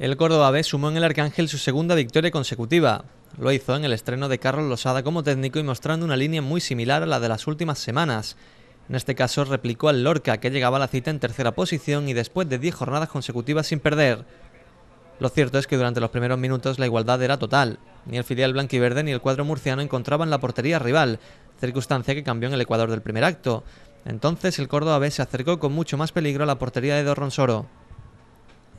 El Córdoba B sumó en el Arcángel su segunda victoria consecutiva. Lo hizo en el estreno de Carlos Losada como técnico y mostrando una línea muy similar a la de las últimas semanas. En este caso replicó al Lorca, que llegaba a la cita en tercera posición y después de 10 jornadas consecutivas sin perder. Lo cierto es que durante los primeros minutos la igualdad era total. Ni el filial blanquiverde ni el cuadro murciano encontraban la portería rival, circunstancia que cambió en el Ecuador del primer acto. Entonces el Córdoba B se acercó con mucho más peligro a la portería de Dorronsoro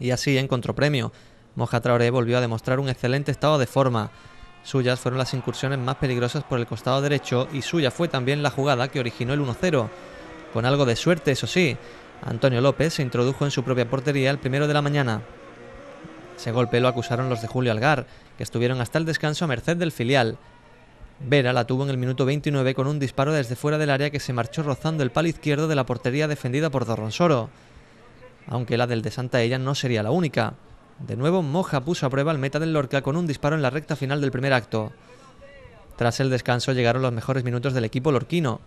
y así encontró premio. Moja Traoré volvió a demostrar un excelente estado de forma. Suyas fueron las incursiones más peligrosas por el costado derecho y suya fue también la jugada que originó el 1-0. Con algo de suerte, eso sí, Antonio López se introdujo en su propia portería el primero de la mañana. Ese golpe lo acusaron los de Julio Algar, que estuvieron hasta el descanso a merced del filial. Vera la tuvo en el minuto 29 con un disparo desde fuera del área que se marchó rozando el palo izquierdo de la portería defendida por Dorronsoro aunque la del de Santa Ella no sería la única. De nuevo, Moja puso a prueba el meta del Lorca con un disparo en la recta final del primer acto. Tras el descanso llegaron los mejores minutos del equipo lorquino.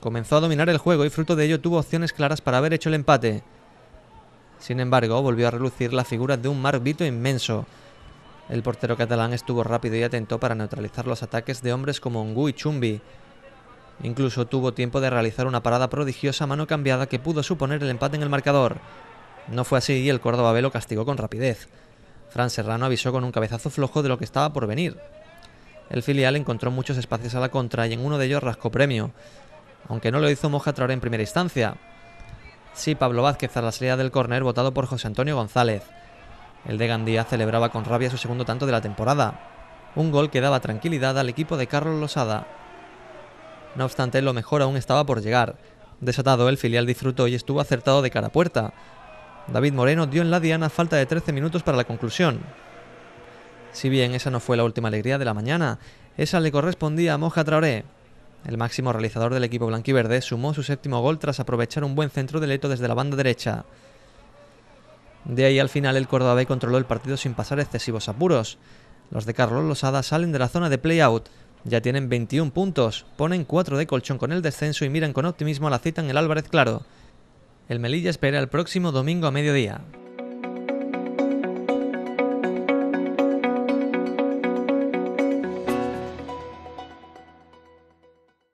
Comenzó a dominar el juego y fruto de ello tuvo opciones claras para haber hecho el empate. Sin embargo, volvió a relucir la figura de un Marc Vito inmenso. El portero catalán estuvo rápido y atento para neutralizar los ataques de hombres como Ongu y Chumbi. Incluso tuvo tiempo de realizar una parada prodigiosa mano cambiada que pudo suponer el empate en el marcador. No fue así y el Córdoba velo lo castigó con rapidez. Fran Serrano avisó con un cabezazo flojo de lo que estaba por venir. El filial encontró muchos espacios a la contra y en uno de ellos rascó premio, aunque no lo hizo Moja traer en primera instancia. Sí, Pablo Vázquez a la salida del córner votado por José Antonio González. El de Gandía celebraba con rabia su segundo tanto de la temporada. Un gol que daba tranquilidad al equipo de Carlos Losada. No obstante, lo mejor aún estaba por llegar. Desatado, el filial disfrutó y estuvo acertado de cara a puerta, David Moreno dio en la diana falta de 13 minutos para la conclusión. Si bien esa no fue la última alegría de la mañana, esa le correspondía a Moja Traoré. El máximo realizador del equipo blanquiverde sumó su séptimo gol tras aprovechar un buen centro de Leto desde la banda derecha. De ahí al final el Cordobés controló el partido sin pasar excesivos apuros. Los de Carlos Losada salen de la zona de play-out. Ya tienen 21 puntos, ponen 4 de colchón con el descenso y miran con optimismo a la cita en el Álvarez Claro. El Melilla espera el próximo domingo a mediodía.